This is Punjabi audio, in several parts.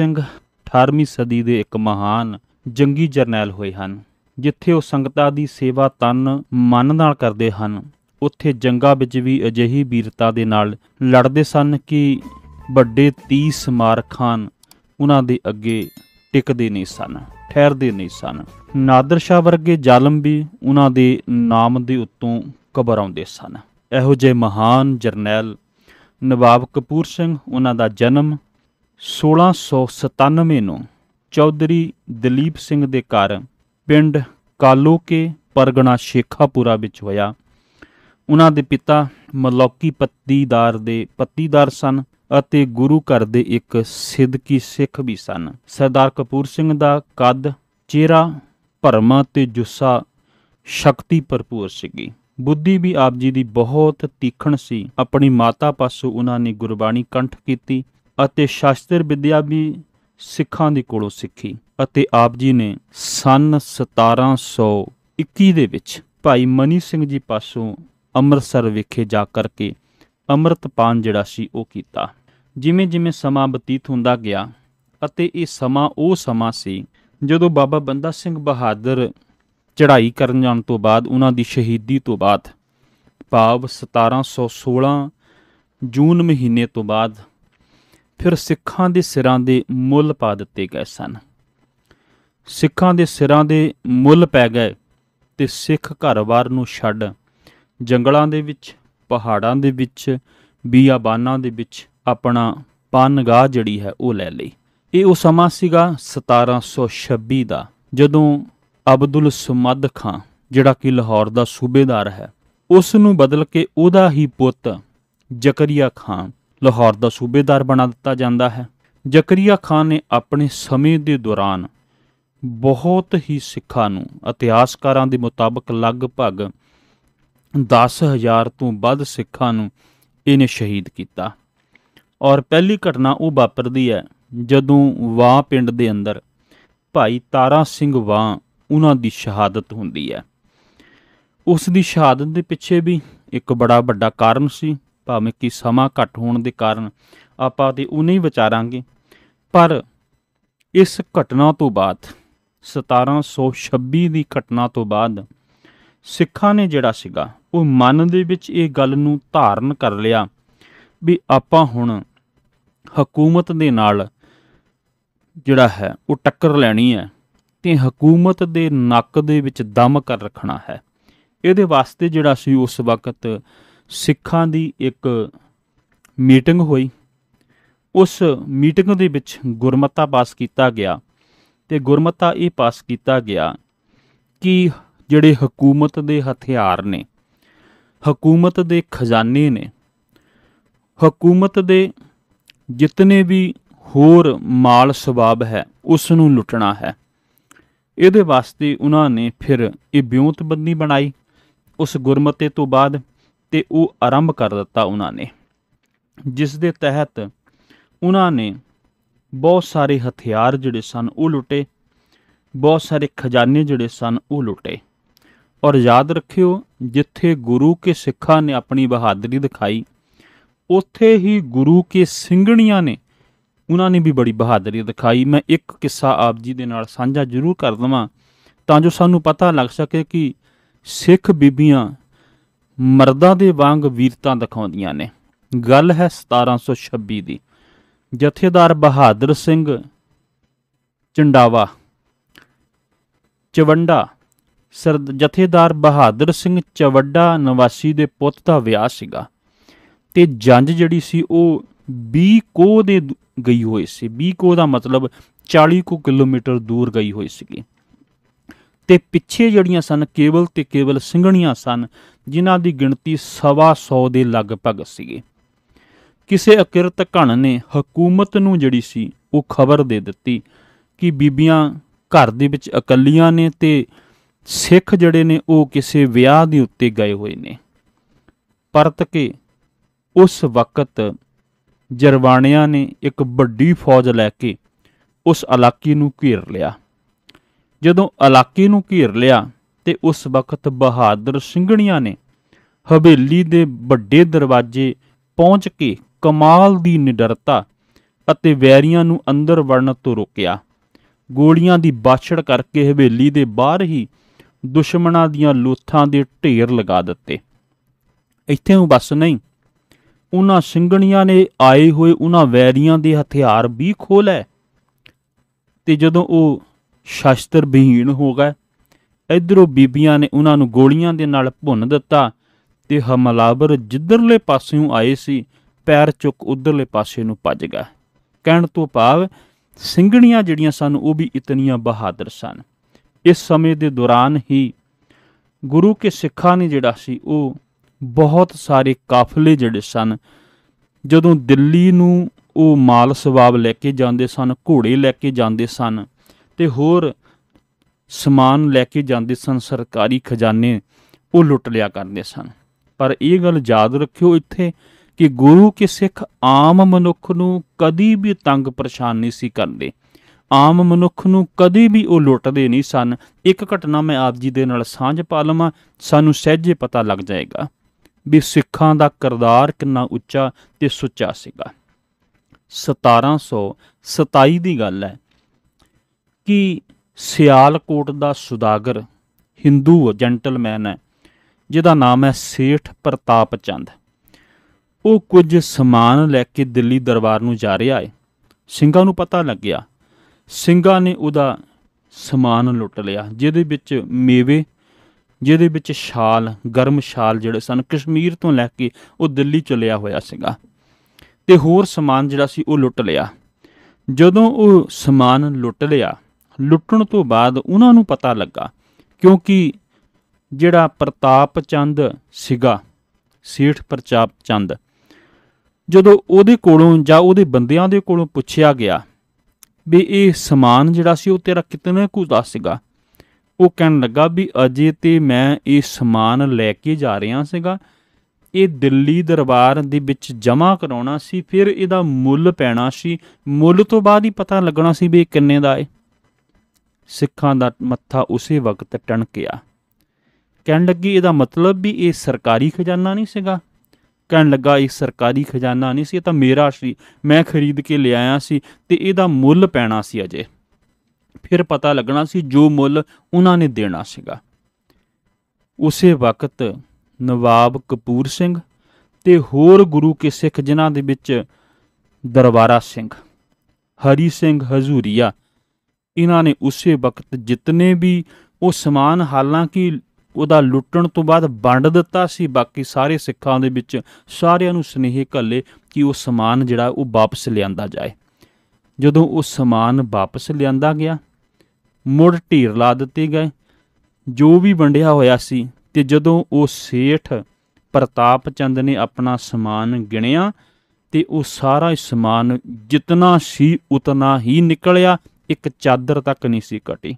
ਸਿੰਘ 18ਵੀਂ ਸਦੀ ਦੇ ਇੱਕ ਮਹਾਨ ਜੰਗੀ ਜਰਨੈਲ ਹੋਏ ਹਨ ਜਿੱਥੇ ਉਹ ਸੰਗਤਾਂ ਦੀ ਸੇਵਾ ਤਨ ਮਨ ਨਾਲ ਕਰਦੇ ਹਨ ਉੱਥੇ ਜੰਗਾਂ ਵਿੱਚ ਵੀ ਅਜਿਹੀ ਵੀਰਤਾ ਦੇ ਨਾਲ ਲੜਦੇ ਸਨ ਕਿ ਵੱਡੇ 30 ਸਮਾਰਖਾਨ ਉਹਨਾਂ ਦੇ ਅੱਗੇ ਟਿਕਦੇ ਨਹੀਂ ਸਨ ਠਹਿਰਦੇ ਨਹੀਂ ਸਨ ਨਾਦਰ ਸ਼ਾਹ ਵਰਗੇ ਜ਼ਾਲਮ ਵੀ ਉਹਨਾਂ ਦੇ ਨਾਮ ਦੇ ਉੱਤੋਂ ਕਬਰ ਆਉਂਦੇ ਸਨ ਇਹੋ ਜਿਹੇ ਮਹਾਨ ਜਰਨੈਲ ਨਵਾਬ ਕਪੂਰ ਸਿੰਘ ਉਹਨਾਂ ਦਾ ਜਨਮ 1697 ਨੂੰ ਚੌਧਰੀ ਦਲੀਪ ਸਿੰਘ ਦੇ ਘਰ ਪਿੰਡ ਕਾਲੋਕੇ ਪਰਗਣਾ ਸ਼ੇਖਾਪੁਰਾ ਵਿੱਚ ਹੋਇਆ ਉਹਨਾਂ ਦੇ ਪਿਤਾ ਮਲੌਕੀ ਪੱਤੀਦਾਰ ਦੇ ਪੱਤੀਦਾਰ ਸਨ ਅਤੇ ਗੁਰੂ ਘਰ ਦੇ ਇੱਕ ਸਿੱਧਕੀ ਸਿੱਖ ਵੀ ਸਨ ਸਰਦਾਰ ਕਪੂਰ ਸਿੰਘ ਦਾ ਕੱਦ ਚਿਹਰਾ ਭਰਮਾ ਤੇ ਜੁੱਸਾ ਸ਼ਕਤੀ ਭਰਪੂਰ ਸੀਗੀ ਬੁੱਧੀ ਵੀ ਆਪ ਜੀ ਦੀ ਬਹੁਤ ਤੀਖਣ ਸੀ ਆਪਣੀ ਮਾਤਾ ਪਾਸੋਂ ਉਹਨਾਂ ਨੇ ਗੁਰਬਾਣੀ ਕੰਠ ਕੀਤੀ ਅਤੇ ਸ਼ਾਸਤਰ ਵਿਦਿਆ ਵੀ ਸਿੱਖਾਂ ਦੇ ਕੋਲੋਂ ਸਿੱਖੀ ਅਤੇ ਆਪ ਜੀ ਨੇ ਸਨ 1721 ਦੇ ਵਿੱਚ ਭਾਈ ਮਨੀ ਸਿੰਘ ਜੀ ਪਾਸੋਂ ਅੰਮ੍ਰਿਤਸਰ ਵਿਖੇ ਜਾ ਕਰਕੇ ਅੰਮ੍ਰਿਤਪਾਨ ਜਿਹੜਾ ਸੀ ਉਹ ਕੀਤਾ ਜਿਵੇਂ ਜਿਵੇਂ ਸਮਾਂ ਬਤੀਤ ਹੁੰਦਾ ਗਿਆ ਅਤੇ ਇਹ ਸਮਾਂ ਉਹ ਸਮਾਂ ਸੀ ਜਦੋਂ ਬਾਬਾ ਬੰਦਾ ਸਿੰਘ ਬਹਾਦਰ ਚੜ੍ਹਾਈ ਕਰਨ ਜਾਣ ਤੋਂ ਬਾਅਦ ਉਹਨਾਂ ਦੀ ਸ਼ਹੀਦੀ ਤੋਂ ਬਾਅਦ ਪਾਵ 1716 ਜੂਨ ਮਹੀਨੇ ਤੋਂ ਬਾਅਦ ਫਿਰ ਸਿੱਖਾਂ ਦੇ ਸਿਰਾਂ ਦੇ ਮੁੱਲ ਪਾ ਦਿੱਤੇ ਗਏ ਸਨ ਸਿੱਖਾਂ ਦੇ ਸਿਰਾਂ ਦੇ ਮੁੱਲ ਪੈ ਗਏ ਤੇ ਸਿੱਖ ਘਰ-ਬਾਰ ਨੂੰ ਛੱਡ ਜੰਗਲਾਂ ਦੇ ਵਿੱਚ ਪਹਾੜਾਂ ਦੇ ਵਿੱਚ ਬੀਆਬਾਨਾਂ ਦੇ ਵਿੱਚ ਆਪਣਾ ਪਨਗਾਹ ਜਿਹੜੀ ਹੈ ਉਹ ਲੈ ਲਈ ਇਹ ਉਹ ਸਮਾਂ ਸੀਗਾ 1726 ਦਾ ਜਦੋਂ ਅਬਦੁਲ ਸਮਦ ਖਾਂ ਜਿਹੜਾ ਕਿ ਲਾਹੌਰ ਦਾ ਸੂਬੇਦਾਰ ਹੈ ਉਸ ਨੂੰ ਬਦਲ ਕੇ ਉਹਦਾ ਹੀ ਪੁੱਤ ਜ਼ਕਰੀਆ ਖਾਨ ਲਾਹੌਰ ਦਾ ਸੂਬੇਦਾਰ ਬਣਾ ਦਿੱਤਾ ਜਾਂਦਾ ਹੈ ਜ਼ਕਰੀਆ ਖਾਨ ਨੇ ਆਪਣੇ ਸਮੇਂ ਦੇ ਦੌਰਾਨ ਬਹੁਤ ਹੀ ਸਿੱਖਾਂ ਨੂੰ ਇਤਿਹਾਸਕਾਰਾਂ ਦੇ ਮੁਤਾਬਕ ਲਗਭਗ 10000 ਤੋਂ ਵੱਧ ਸਿੱਖਾਂ ਨੂੰ ਇਹਨੇ ਸ਼ਹੀਦ ਕੀਤਾ ਔਰ ਪਹਿਲੀ ਘਟਨਾ ਉਹ ਵਾਪਰਦੀ ਹੈ ਜਦੋਂ ਵਾਹ ਪਿੰਡ ਦੇ ਅੰਦਰ ਭਾਈ ਤਾਰਾ ਸਿੰਘ ਵਾਹ ਉਹਨਾਂ ਦੀ ਸ਼ਹਾਦਤ ਹੁੰਦੀ ਹੈ ਉਸ ਦੀ ਸ਼ਹਾਦਤ ਦੇ ਪਿੱਛੇ ਵੀ ਇੱਕ ਬੜਾ ਵੱਡਾ ਕਾਰਨ ਸੀ ਭਾਵੇਂ ਕਿ ਸਮਾਂ ਘੱਟ ਹੋਣ ਦੇ ਕਾਰਨ ਆਪਾਂ ਤੇ ਉਨੇ ਹੀ ਵਿਚਾਰਾਂਗੇ ਪਰ ਇਸ ਘਟਨਾ ਤੋਂ ਬਾਅਦ 1726 ਦੀ ਘਟਨਾ ਤੋਂ ਬਾਅਦ ਸਿੱਖਾਂ ਨੇ ਜਿਹੜਾ ਸੀਗਾ ਉਹ ਮਨ ਦੇ ਵਿੱਚ ਇਹ ਗੱਲ ਨੂੰ ਧਾਰਨ ਕਰ ਲਿਆ ਵੀ ਆਪਾਂ ਹੁਣ ਹਕੂਮਤ ਦੇ ਨਾਲ ਜਿਹੜਾ ਹੈ ਉਹ ਟੱਕਰ ਲੈਣੀ ਹੈ ਤੇ ਹਕੂਮਤ ਦੇ ਨੱਕ ਦੇ ਵਿੱਚ ਦਮ ਕਰ ਰੱਖਣਾ ਹੈ ਇਹਦੇ ਵਾਸਤੇ ਜਿਹੜਾ ਸੀ ਉਸ ਵਕਤ ਸਿੱਖਾਂ ਦੀ ਇੱਕ ਮੀਟਿੰਗ ਹੋਈ ਉਸ ਮੀਟਿੰਗ ਦੇ ਵਿੱਚ ਗੁਰਮਤਾ ਪਾਸ ਕੀਤਾ ਗਿਆ ਤੇ ਗੁਰਮਤਾ ਇਹ ਪਾਸ ਕੀਤਾ ਗਿਆ ਕਿ ਜਿਹੜੇ ਹਕੂਮਤ ਦੇ ਹਥਿਆਰ ਨੇ ਹਕੂਮਤ ਦੇ ਖਜ਼ਾਨੇ ਨੇ ਹਕੂਮਤ ਦੇ ਜਿੰਨੇ ਵੀ ਹੋਰ ਮਾਲ ਸਵਾਬ ਹੈ ਉਸ ਨੂੰ ਲੁੱਟਣਾ ਹੈ ਇਹਦੇ ਵਾਸਤੇ ਉਹਨਾਂ ਨੇ ਫਿਰ ਇਹ ਬੰਦੀ ਬਣਾਈ ਉਸ ਗੁਰਮਤੇ ਤੋਂ ਬਾਅਦ ਤੇ ਉਹ ਆਰੰਭ ਕਰ ਦਿੱਤਾ ਉਹਨਾਂ ਨੇ ਜਿਸ ਦੇ ਤਹਿਤ ਉਹਨਾਂ ਨੇ ਬਹੁਤ ਸਾਰੇ ਹਥਿਆਰ ਜਿਹੜੇ ਸਨ ਉਹ ਲੁੱਟੇ ਬਹੁਤ ਸਾਰੇ ਖਜ਼ਾਨੇ ਜਿਹੜੇ ਸਨ ਉਹ ਲੁੱਟੇ ਔਰ ਯਾਦ ਰੱਖਿਓ ਜਿੱਥੇ ਗੁਰੂ ਕੇ ਸਿੱਖਾਂ ਨੇ ਆਪਣੀ ਬਹਾਦਰੀ ਦਿਖਾਈ ਉੱਥੇ ਹੀ ਗੁਰੂ ਕੇ ਸਿੰਘਣੀਆਂ ਨੇ ਉਹਨਾਂ ਨੇ ਵੀ ਬੜੀ ਬਹਾਦਰੀ ਦਿਖਾਈ ਮੈਂ ਇੱਕ ਕਿੱਸਾ ਆਪ ਜੀ ਦੇ ਨਾਲ ਸਾਂਝਾ ਜ਼ਰੂਰ ਕਰ ਦਵਾਂ ਤਾਂ ਜੋ ਸਾਨੂੰ ਪਤਾ ਲੱਗ ਸਕੇ ਕਿ ਸਿੱਖ ਬੀਬੀਆਂ ਮਰਦਾਂ ਦੇ ਵਾਂਗ ਵੀਰਤਾ ਦਿਖਾਉਂਦੀਆਂ ਨੇ ਗੱਲ ਹੈ 1726 ਦੀ ਜਥੇਦਾਰ ਬਹਾਦਰ ਸਿੰਘ ਚੰਡਾਵਾ ਚਵੰਡਾ ਸਰ ਜਥੇਦਾਰ ਬਹਾਦਰ ਸਿੰਘ ਚਵੱਡਾ ਨਿਵਾਸੀ ਦੇ ਪੁੱਤ ਦਾ ਵਿਆਹ ਸੀਗਾ ਤੇ ਜੰਜ ਜਿਹੜੀ ਸੀ ਉਹ 20 ਕੋ ਦੇ ਗਈ ਹੋਈ ਸੀ 20 ਕੋ ਦਾ ਮਤਲਬ 40 ਕੋ ਕਿਲੋਮੀਟਰ ਦੂਰ ਗਈ ਹੋਈ ਸੀਗੀ ਤੇ ਪਿੱਛੇ ਜਿਹੜੀਆਂ ਸਨ ਕੇਵਲ ਤੇ ਕੇਵਲ ਸਿੰਘਣੀਆਂ ਸਨ ਜਿਨ੍ਹਾਂ ਦੀ ਗਿਣਤੀ ਸਵਾ ਦੇ ਲਗਭਗ ਸੀਗੇ ਕਿਸੇ ਅਕਿਰਤ ਘਣ ਨੇ ਹਕੂਮਤ ਨੂੰ ਜਿਹੜੀ ਸੀ ਉਹ ਖਬਰ ਦੇ ਦਿੱਤੀ ਕਿ ਬੀਬੀਆਂ ਘਰ ਦੇ ਵਿੱਚ ਇਕੱਲੀਆਂ ਨੇ ਤੇ ਸਿੱਖ ਜਿਹੜੇ ਨੇ ਉਹ ਕਿਸੇ ਵਿਆਹ ਦੇ ਉੱਤੇ ਗਏ ਹੋਏ ਨੇ ਪਰਤ ਕੇ ਉਸ ਵਕਤ ਜਰਵਾਣਿਆਂ ਨੇ ਇੱਕ ਵੱਡੀ ਫੌਜ ਲੈ ਕੇ ਉਸ ਇਲਾਕੇ ਨੂੰ ਘੇਰ ਲਿਆ ਜਦੋਂ ਇਲਾਕੇ ਨੂੰ ਘੇਰ ਲਿਆ ਤੇ ਉਸ ਵਕਤ ਬਹਾਦਰ ਸਿੰਘਣੀਆਂ ਨੇ ਹਵੇਲੀ ਦੇ ਵੱਡੇ ਦਰਵਾਜ਼ੇ ਪਹੁੰਚ ਕੇ ਕਮਾਲ ਦੀ ਨਿਡਰਤਾ ਅਤੇ ਵੈਰੀਆਂ ਨੂੰ ਅੰਦਰ ਵੜਨ ਤੋਂ ਰੋਕਿਆ ਗੋਲੀਆਂ ਦੀ ਬਾਛੜ ਕਰਕੇ ਹਵੇਲੀ ਦੇ ਬਾਹਰ ਹੀ ਦੁਸ਼ਮਣਾਂ ਦੀਆਂ ਲੋਥਾਂ ਦੇ ਢੇਰ ਲਗਾ ਦਿੱਤੇ ਇੱਥੇ ਉਹ ਬਸ ਨਹੀਂ ਉਹਨਾਂ ਸਿੰਘਣੀਆਂ ਨੇ ਆਏ ਹੋਏ ਉਹਨਾਂ ਵੈਰੀਆਂ ਦੇ ਹਥਿਆਰ ਵੀ ਖੋਲੇ ਤੇ ਜਦੋਂ ਉਹ ਸ਼ਸਤਰ ਬਹੀਣ ਹੋ ਗਏ ਇਧਰੋਂ ਬੀਬੀਆਂ ਨੇ ਉਹਨਾਂ ਨੂੰ ਗੋਲੀਆਂ ਦੇ ਨਾਲ ਭੁੰਨ ਦਿੱਤਾ ਤੇ ਹਮਲਾਵਰ ਜਿੱਧਰਲੇ ਪਾਸਿਓਂ ਆਏ ਸੀ ਪੈਰ ਚੁੱਕ ਉਧਰਲੇ ਪਾਸੇ ਨੂੰ ਭੱਜ ਗਿਆ ਕਹਿਣ ਤੋਂ ਭਾਵ ਸਿੰਘਣੀਆਂ ਜਿਹੜੀਆਂ ਸਨ ਉਹ ਵੀ ਇਤਨੀਆਂ ਬਹਾਦਰ ਸਨ ਇਸ ਸਮੇਂ ਦੇ ਦੌਰਾਨ ਹੀ ਗੁਰੂ ਕੇ ਸਿੱਖਾਂ ਨੇ ਜਿਹੜਾ ਸੀ ਉਹ ਬਹੁਤ ਸਾਰੇ ਕਾਫਲੇ ਜਿਹੜੇ ਸਨ ਜਦੋਂ ਦਿੱਲੀ ਨੂੰ ਉਹ ਮਾਲ ਸਵਾਬ ਲੈ ਕੇ ਜਾਂਦੇ ਸਨ ਘੋੜੇ ਲੈ ਕੇ ਜਾਂਦੇ ਸਨ ਤੇ ਹੋਰ ਸਮਾਨ ਲੈ ਕੇ ਜਾਂਦੇ ਸਨ ਸਰਕਾਰੀ ਖਜ਼ਾਨੇ ਉਹ ਲੁੱਟ ਲਿਆ ਕਰਦੇ ਸਨ ਪਰ ਇਹ ਗੱਲ ਯਾਦ ਰੱਖਿਓ ਇੱਥੇ ਕਿ ਗੁਰੂ ਕੇ ਸਿੱਖ ਆਮ ਮਨੁੱਖ ਨੂੰ ਕਦੀ ਵੀ ਤੰਗ ਪਰੇਸ਼ਾਨ ਨਹੀਂ ਸੀ ਕਰਦੇ ਆਮ ਮਨੁੱਖ ਨੂੰ ਕਦੀ ਵੀ ਉਹ ਲੁੱਟਦੇ ਨਹੀਂ ਸਨ ਇੱਕ ਘਟਨਾ ਮੈਂ ਆਪ ਜੀ ਦੇ ਨਾਲ ਸਾਂਝ ਪਾ ਲਵਾਂ ਸਾਨੂੰ ਸਹਿਜੇ ਪਤਾ ਲੱਗ ਜਾਏਗਾ ਵੀ ਸਿੱਖਾਂ ਦਾ ਕਰਦਾਰ ਕਿੰਨਾ ਉੱਚਾ ਤੇ ਸੁੱਚਾ ਸੀਗਾ 1727 ਦੀ ਗੱਲ ਹੈ ਕਿ ਸਿਆਲਕੋਟ ਦਾ ਸੁਦਾਗਰ ਹਿੰਦੂ ਜੈਂਟਲਮੈਨ ਹੈ ਜਿਹਦਾ ਨਾਮ ਹੈ ਸੇਠ ਪ੍ਰਤਾਪ ਚੰਦ ਉਹ ਕੁਝ ਸਮਾਨ ਲੈ ਕੇ ਦਿੱਲੀ ਦਰਬਾਰ ਨੂੰ ਜਾ ਰਿਹਾ ਹੈ ਸਿੰਘਾਂ ਨੂੰ ਪਤਾ ਲੱਗਿਆ ਸਿੰਘਾਂ ਨੇ ਉਹਦਾ ਸਮਾਨ ਲੁੱਟ ਲਿਆ ਜਿਹਦੇ ਵਿੱਚ ਮੇਵੇ ਜਿਹਦੇ ਵਿੱਚ ਛਾਲ ਗਰਮ ਛਾਲ ਜਿਹੜੇ ਸਨ ਕਸ਼ਮੀਰ ਤੋਂ ਲੈ ਕੇ ਉਹ ਦਿੱਲੀ ਚਲਿਆ ਹੋਇਆ ਸੀਗਾ ਤੇ ਹੋਰ ਸਮਾਨ ਜਿਹੜਾ ਸੀ ਉਹ ਲੁੱਟ ਲਿਆ ਜਦੋਂ ਉਹ ਸਮਾਨ ਲੁੱਟ ਲਿਆ ਲੁੱਟਣ ਤੋਂ ਬਾਅਦ ਉਹਨਾਂ ਨੂੰ ਪਤਾ ਲੱਗਾ ਕਿਉਂਕਿ ਜਿਹੜਾ ਪ੍ਰਤਾਪ ਚੰਦ ਸੀਗਾ ਸੇਠ ਪ੍ਰਚਾਪ ਚੰਦ ਜਦੋਂ ਉਹਦੇ ਕੋਲੋਂ ਜਾਂ ਉਹਦੇ ਬੰਦਿਆਂ ਦੇ ਕੋਲੋਂ ਪੁੱਛਿਆ ਗਿਆ ਵੀ ਇਹ ਸਮਾਨ ਜਿਹੜਾ ਸੀ ਉਹ ਤੇਰਾ ਕਿਤਨੇ ਕੁ ਦਾ ਸੀਗਾ ਉਹ ਕਹਿਣ ਲੱਗਾ ਵੀ ਅਜੇ ਤੇ ਮੈਂ ਇਹ ਸਮਾਨ ਲੈ ਕੇ ਜਾ ਰਿਹਾ ਸੀਗਾ ਇਹ ਦਿੱਲੀ ਦਰਬਾਰ ਦੇ ਵਿੱਚ ਜਮ੍ਹਾਂ ਕਰਾਉਣਾ ਸੀ ਫਿਰ ਇਹਦਾ ਮੁੱਲ ਪੈਣਾ ਸੀ ਮੁੱਲ ਤੋਂ ਬਾਅਦ ਹੀ ਪਤਾ ਲੱਗਣਾ ਸੀ ਵੀ ਇਹ ਕਿੰਨੇ ਦਾ ਹੈ ਸਿੱਖਾਂ ਦਾ ਮੱਥਾ ਉਸੇ ਵਕਤ ਟਣਕਿਆ ਕਹਿਣ ਲੱਗੀ ਇਹਦਾ ਮਤਲਬ ਵੀ ਇਹ ਸਰਕਾਰੀ ਖਜ਼ਾਨਾ ਨਹੀਂ ਸੀਗਾ ਕਹਿਣ ਲੱਗਾ ਇਹ ਸਰਕਾਰੀ ਖਜ਼ਾਨਾ ਨਹੀਂ ਸੀ ਇਹ ਤਾਂ ਮੇਰਾ ਸੀ ਮੈਂ ਖਰੀਦ ਕੇ ਲਿਆਇਆ ਸੀ ਤੇ ਇਹਦਾ ਮੁੱਲ ਪੈਣਾ ਸੀ ਅਜੇ ਫਿਰ ਪਤਾ ਲੱਗਣਾ ਸੀ ਜੋ ਮੁੱਲ ਉਹਨਾਂ ਨੇ ਦੇਣਾ ਸੀਗਾ ਉਸੇ ਵਕਤ ਨਵਾਬ ਕਪੂਰ ਸਿੰਘ ਤੇ ਹੋਰ ਗੁਰੂ ਕੇ ਸਿੱਖ ਜਿਨ੍ਹਾਂ ਦੇ ਵਿੱਚ ਦਰਬਾਰਾ ਸਿੰਘ ਹਰੀ ਸਿੰਘ ਹਜ਼ੂਰੀਆ ਇਹਨਾਂ ਨੇ ਉਸੇ ਵਕਤ ਜਿਤਨੇ ਵੀ ਉਹ ਸਮਾਨ ਹਾਲਾਂਕਿ ਉਹਦਾ ਲੁੱਟਣ ਤੋਂ ਬਾਅਦ ਵੰਡ ਦਿੱਤਾ ਸੀ ਬਾਕੀ ਸਾਰੇ ਸਿੱਖਾਂ ਦੇ ਵਿੱਚ ਸਾਰਿਆਂ ਨੂੰ ਸਨੇਹ ਘੱਲੇ ਕਿ ਉਹ ਸਮਾਨ ਜਿਹੜਾ ਉਹ ਵਾਪਸ ਲਿਆਂਦਾ ਜਾਏ ਜਦੋਂ ਉਹ ਸਮਾਨ ਵਾਪਸ ਲਿਆਂਦਾ ਗਿਆ ਮੁੜ ਢੀਰ ਲਾ ਦਿੱਤੇ ਗਏ ਜੋ ਵੀ ਵੰਡਿਆ ਹੋਇਆ ਸੀ ਤੇ ਜਦੋਂ ਉਹ ਸੇਠ ਪ੍ਰਤਾਪ ਚੰਦ ਨੇ ਆਪਣਾ ਸਮਾਨ ਗਿਣਿਆ ਤੇ ਉਹ ਸਾਰਾ ਸਮਾਨ ਜਿਤਨਾ ਸੀ ਉਤਨਾ ਹੀ ਨਿਕਲਿਆ ਇੱਕ ਚਾਦਰ ਤੱਕ ਨਹੀਂ ਸੀ ਕਟੀ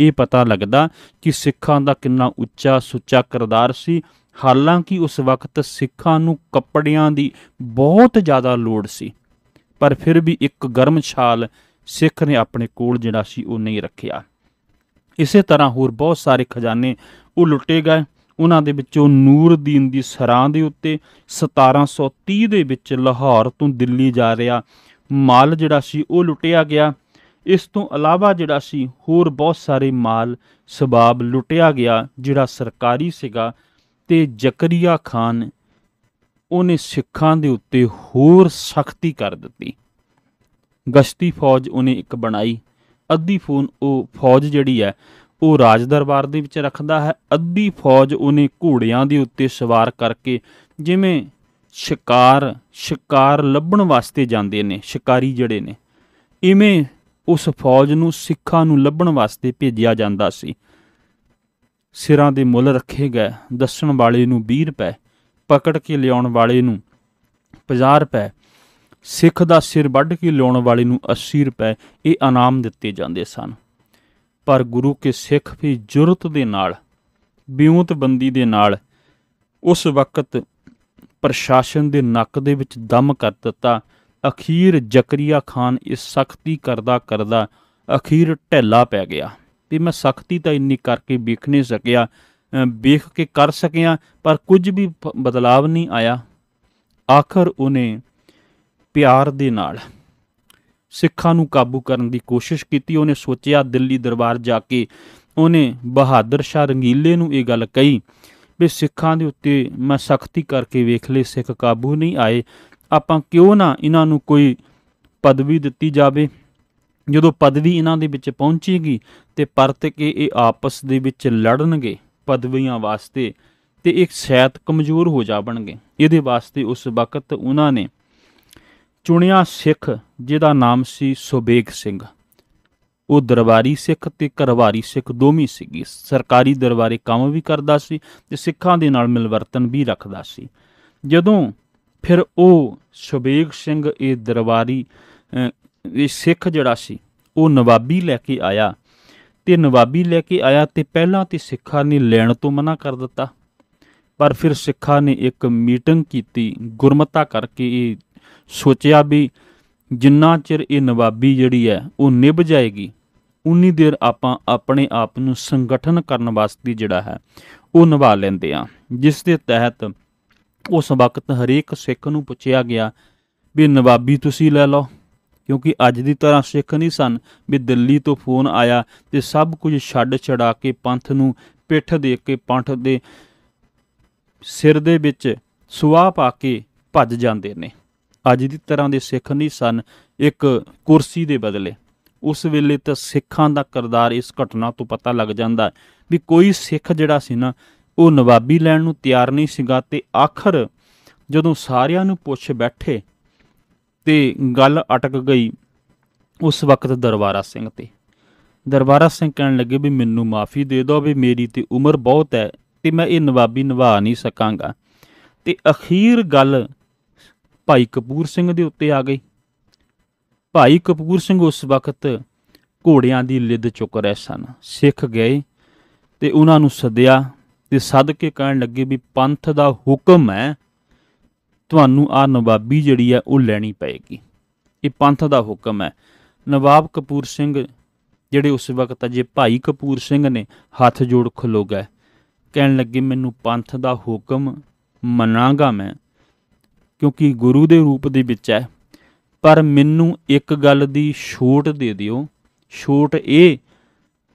ਇਹ ਪਤਾ ਲੱਗਦਾ ਕਿ ਸਿੱਖਾਂ ਦਾ ਕਿੰਨਾ ਉੱਚਾ ਸੁੱਚਾ ਕਰਦਾਰ ਸੀ ਹਾਲਾਂਕਿ ਉਸ ਵਕਤ ਸਿੱਖਾਂ ਨੂੰ ਕੱਪੜਿਆਂ ਦੀ ਬਹੁਤ ਜ਼ਿਆਦਾ ਲੋੜ ਸੀ ਪਰ ਫਿਰ ਵੀ ਇੱਕ ਗਰਮ ਛਾਲ ਸਿੱਖ ਨੇ ਆਪਣੇ ਕੋਲ ਜਿਹੜਾ ਸੀ ਉਹ ਨਹੀਂ ਰੱਖਿਆ ਇਸੇ ਤਰ੍ਹਾਂ ਹੋਰ ਬਹੁਤ ਸਾਰੇ ਖਜ਼ਾਨੇ ਉਹ ਲੁੱਟੇ ਗਏ ਉਹਨਾਂ ਦੇ ਵਿੱਚੋਂ ਨੂਰਦੀਨ ਦੀ ਸਰਾਂ ਦੇ ਉੱਤੇ 1730 ਦੇ ਵਿੱਚ ਲਾਹੌਰ ਤੋਂ ਦਿੱਲੀ ਜਾ ਰਿਹਾ ਮਾਲ ਜਿਹੜਾ ਸੀ ਉਹ ਲੁੱਟਿਆ ਗਿਆ ਇਸ ਤੋਂ ਇਲਾਵਾ ਜਿਹੜਾ ਸੀ ਹੋਰ ਬਹੁਤ ਸਾਰੇ ਮਾਲ ਸਬਾਬ ਲੁੱਟਿਆ ਗਿਆ ਜਿਹੜਾ ਸਰਕਾਰੀ ਸੀਗਾ ਤੇ ਜ਼ਕਰੀਆ ਖਾਨ ਉਹਨੇ ਸਿੱਖਾਂ ਦੇ ਉੱਤੇ ਹੋਰ ਸਖਤੀ ਕਰ ਦਿੱਤੀ ਗਸ਼ਤੀ ਫੌਜ ਉਹਨੇ ਇੱਕ ਬਣਾਈ ਅੱਧੀ ਫੌਨ ਉਹ ਫੌਜ ਜਿਹੜੀ ਹੈ ਉਹ ਰਾਜ ਦਰਬਾਰ ਦੇ ਵਿੱਚ ਰੱਖਦਾ ਹੈ ਅੱਧੀ ਫੌਜ ਉਹਨੇ ਘੋੜਿਆਂ ਦੇ ਉੱਤੇ ਸਵਾਰ ਕਰਕੇ ਜਿਵੇਂ ਸ਼ਿਕਾਰ ਸ਼ਿਕਾਰ ਲੱਭਣ ਵਾਸਤੇ ਜਾਂਦੇ ਨੇ ਸ਼ਿਕਾਰੀ ਜਿਹੜੇ ਨੇ ਇਵੇਂ ਉਸ ਫੌਜ ਨੂੰ ਸਿੱਖਾਂ ਨੂੰ ਲੱਭਣ ਵਾਸਤੇ ਭੇਜਿਆ ਜਾਂਦਾ ਸੀ ਸਿਰਾਂ ਦੇ ਮੁੱਲ ਰੱਖੇ ਗਏ ਦੱਸਣ ਵਾਲੇ ਨੂੰ 20 ਰੁਪਏ ਪਕੜ ਕੇ ਲਿਆਉਣ ਵਾਲੇ ਨੂੰ 50 ਰੁਪਏ ਸਿੱਖ ਦਾ ਸਿਰ ਵੱਢ ਕੇ ਲਿਆਉਣ ਵਾਲੇ ਨੂੰ 80 ਰੁਪਏ ਇਹ ਇਨਾਮ ਦਿੱਤੇ ਜਾਂਦੇ ਸਨ ਪਰ ਗੁਰੂ ਕੇ ਸਿੱਖ ਵੀ ਜੁਰਤ ਦੇ ਨਾਲ ਬਿਉਂਤ ਬੰਦੀ ਦੇ ਨਾਲ ਉਸ ਵਕਤ ਪ੍ਰਸ਼ਾਸਨ ਦੇ ਨੱਕ ਦੇ ਵਿੱਚ ਦਮ ਕਰ ਦਿੱਤਾ ਅਖੀਰ ਜ਼ਕਰੀਆ ਖਾਨ ਇਸ ਸਖਤੀ ਕਰਦਾ ਕਰਦਾ ਅਖੀਰ ਢੈਲਾ ਪੈ ਗਿਆ ਤੇ ਮੈਂ ਸਖਤੀ ਤਾਂ ਇੰਨੀ ਕਰਕੇ ਵੇਖ ਨਹੀਂ ਸਕਿਆ ਵੇਖ ਕੇ ਕਰ ਸਕਿਆ ਪਰ ਕੁਝ ਵੀ ਬਦਲਾਵ ਨਹੀਂ ਆਇਆ ਆਖਰ ਉਹਨੇ ਪਿਆਰ ਦੇ ਨਾਲ ਸਿੱਖਾਂ ਨੂੰ ਕਾਬੂ ਕਰਨ ਦੀ ਕੋਸ਼ਿਸ਼ ਕੀਤੀ ਉਹਨੇ ਸੋਚਿਆ ਦਿੱਲੀ ਦਰਬਾਰ ਜਾ ਕੇ ਉਹਨੇ ਬਹਾਦਰ ਸ਼ਾਹ ਰੰਗੀਲੇ ਨੂੰ ਇਹ ਗੱਲ ਕਹੀ ਵੀ ਸਿੱਖਾਂ ਦੇ ਉੱਤੇ ਮੈਂ ਸਖਤੀ ਕਰਕੇ ਵੇਖ ਲਈ ਸਿੱਖ ਕਾਬੂ ਨਹੀਂ ਆਏ ਆਪਾਂ ਕਿਉਂ ਨਾ ਇਹਨਾਂ ਨੂੰ ਕੋਈ ਪਦਵੀ ਦਿੱਤੀ ਜਾਵੇ ਜਦੋਂ ਪਦਵੀ ਇਹਨਾਂ ਦੇ ਵਿੱਚ ਪਹੁੰਚੇਗੀ ਤੇ ਪਰਤ ਕੇ ਇਹ ਆਪਸ ਦੇ ਵਿੱਚ ਲੜਨਗੇ ਪਦਵੀਆਂ ਵਾਸਤੇ ਤੇ ਇੱਕ ਸ਼ੈਤ ਕਮਜ਼ੋਰ ਹੋ ਜਾਵਣਗੇ ਇਹਦੇ ਵਾਸਤੇ ਉਸ ਵਕਤ ਉਹਨਾਂ ਨੇ ਚੁਣਿਆ ਸਿੱਖ ਜਿਹਦਾ ਨਾਮ ਸੀ ਸੁਬੇਗ ਸਿੰਘ ਉਹ ਦਰਬਾਰੀ ਸਿੱਖ ਤੇ ਘਰਵਾਰੀ ਸਿੱਖ ਦੋਵੇਂ ਸੀਗੇ ਸਰਕਾਰੀ ਦਰਬਾਰੇ ਕੰਮ ਵੀ ਕਰਦਾ ਸੀ ਤੇ ਸਿੱਖਾਂ ਦੇ ਨਾਲ ਮਿਲਵਰਤਨ ਵੀ ਰੱਖਦਾ ਸੀ ਜਦੋਂ ਫਿਰ ਉਹ ਸ਼ਬੀਗ ਸਿੰਘ ਇਹ ਦਰਬਾਰੀ ਇਹ ਸਿੱਖ ਜਿਹੜਾ ਸੀ ਉਹ ਨਵਾਬੀ ਲੈ ਕੇ ਆਇਆ ਤੇ ਨਵਾਬੀ ਲੈ ਕੇ ਆਇਆ ਤੇ ਪਹਿਲਾਂ ਤੇ ਸਿੱਖਾਂ ਨੇ ਲੈਣ ਤੋਂ ਮਨਾ ਕਰ ਦਿੱਤਾ ਪਰ ਫਿਰ ਸਿੱਖਾਂ ਨੇ ਇੱਕ ਮੀਟਿੰਗ ਕੀਤੀ ਗੁਰਮਤਾ ਕਰਕੇ ਇਹ ਸੋਚਿਆ ਵੀ ਜਿੰਨਾ ਚਿਰ ਇਹ ਨਵਾਬੀ ਜਿਹੜੀ ਹੈ ਉਹ ਨਿਭ ਜਾਏਗੀ ਉਨੀ ਦੇਰ ਆਪਾਂ ਆਪਣੇ ਆਪ ਨੂੰ ਸੰਗਠਨ ਕਰਨ ਵਾਸਤੇ ਜਿਹੜਾ ਹੈ ਉਹ ਨਿਭਾ ਲੈਂਦੇ ਆ ਜਿਸ ਦੇ ਤਹਿਤ ਉਸ ਵਕਤ ਹਰੇਕ ਸਿੱਖ ਨੂੰ ਪੁੱਛਿਆ ਗਿਆ ਵੀ ਨਵਾਬੀ ਤੁਸੀਂ ਲੈ ਲਓ ਕਿਉਂਕਿ ਅੱਜ ਦੀ ਤਰ੍ਹਾਂ ਸਿੱਖ ਨਹੀਂ ਸਨ ਵੀ ਦਿੱਲੀ ਤੋਂ ਫੋਨ ਆਇਆ ਤੇ ਸਭ ਕੁਝ ਛੱਡ ਛੜਾ ਕੇ ਪੰਥ ਨੂੰ ਪਿੱਠ ਦੇ ਕੇ ਪੰਥ ਦੇ ਸਿਰ ਦੇ ਵਿੱਚ ਸੁਆਹ ਪਾ ਕੇ ਭੱਜ ਜਾਂਦੇ ਨੇ ਅੱਜ ਦੀ ਤਰ੍ਹਾਂ ਦੇ ਸਿੱਖ ਨਹੀਂ ਸਨ ਇੱਕ ਕੁਰਸੀ ਦੇ ਬਦਲੇ ਉਸ ਵੇਲੇ ਤਾਂ ਸਿੱਖਾਂ ਦਾ ਕਰਦਾਰ ਇਸ ਘਟਨਾ ਤੋਂ ਪਤਾ ਲੱਗ ਜਾਂਦਾ ਵੀ ਕੋਈ ਸਿੱਖ ਜਿਹੜਾ ਸੀ ਨਾ ਉਹ ਨਵਾਬੀ ਲੈਣ ਨੂੰ ਤਿਆਰ ਨਹੀਂ ਸੀਗਾ ਤੇ ਆਖਰ ਜਦੋਂ ਸਾਰਿਆਂ ਨੂੰ ਪੁੱਛ ਬੈਠੇ ਤੇ ਗੱਲ اٹਕ ਗਈ ਉਸ ਵਕਤ ਦਰਬਾਰਾ ਸਿੰਘ ਤੇ ਦਰਬਾਰਾ ਸਿੰਘ ਕਹਿਣ ਲੱਗੇ ਵੀ ਮੈਨੂੰ ਮਾਫੀ ਦੇ ਦਿਓ ਵੀ ਮੇਰੀ ਤੇ ਉਮਰ ਬਹੁਤ ਹੈ ਤੇ ਮੈਂ ਇਹ ਨਵਾਬੀ ਨਿਭਾ ਨਹੀਂ ਸਕਾਂਗਾ ਤੇ ਅਖੀਰ ਗੱਲ ਭਾਈ ਕਪੂਰ ਸਿੰਘ ਦੇ ਉੱਤੇ ਆ ਗਈ ਭਾਈ ਕਪੂਰ ਸਿੰਘ ਉਸ ਵਕਤ ਘੋੜਿਆਂ ਦੀ ਲਿੱਦ ਚੁੱਕ ਰਹੇ ਸਨ ਸਿੱਖ ਗਏ ਤੇ ਉਹਨਾਂ ਨੂੰ ਸੱਦਿਆ ਤੇ ਸੱਦ ਕੇ ਕਹਿਣ ਲੱਗੇ ਵੀ ਪੰਥ ਦਾ ਹੁਕਮ ਹੈ ਤੁਹਾਨੂੰ ਆ ਨਵਾਬੀ ਜਿਹੜੀ ਹੈ ਉਹ ਲੈਣੀ ਪਏਗੀ ਇਹ ਪੰਥ ਦਾ ਹੁਕਮ ਹੈ ਨਵਾਬ ਕਪੂਰ ਸਿੰਘ ਜਿਹੜੇ ਉਸ ਵਕਤ ਅਜੇ ਭਾਈ ਕਪੂਰ ਸਿੰਘ ਨੇ ਹੱਥ ਜੋੜ ਖਲੋ ਗਏ ਕਹਿਣ ਲੱਗੇ ਮੈਨੂੰ ਪੰਥ ਦਾ ਹੁਕਮ ਮੰਨਾਂਗਾ ਮੈਂ ਕਿਉਂਕਿ ਗੁਰੂ ਦੇ ਰੂਪ ਦੇ ਵਿੱਚ ਹੈ ਪਰ ਮੈਨੂੰ ਇੱਕ ਗੱਲ ਦੀ ਛੋਟ ਦੇ ਦਿਓ ਛੋਟ ਇਹ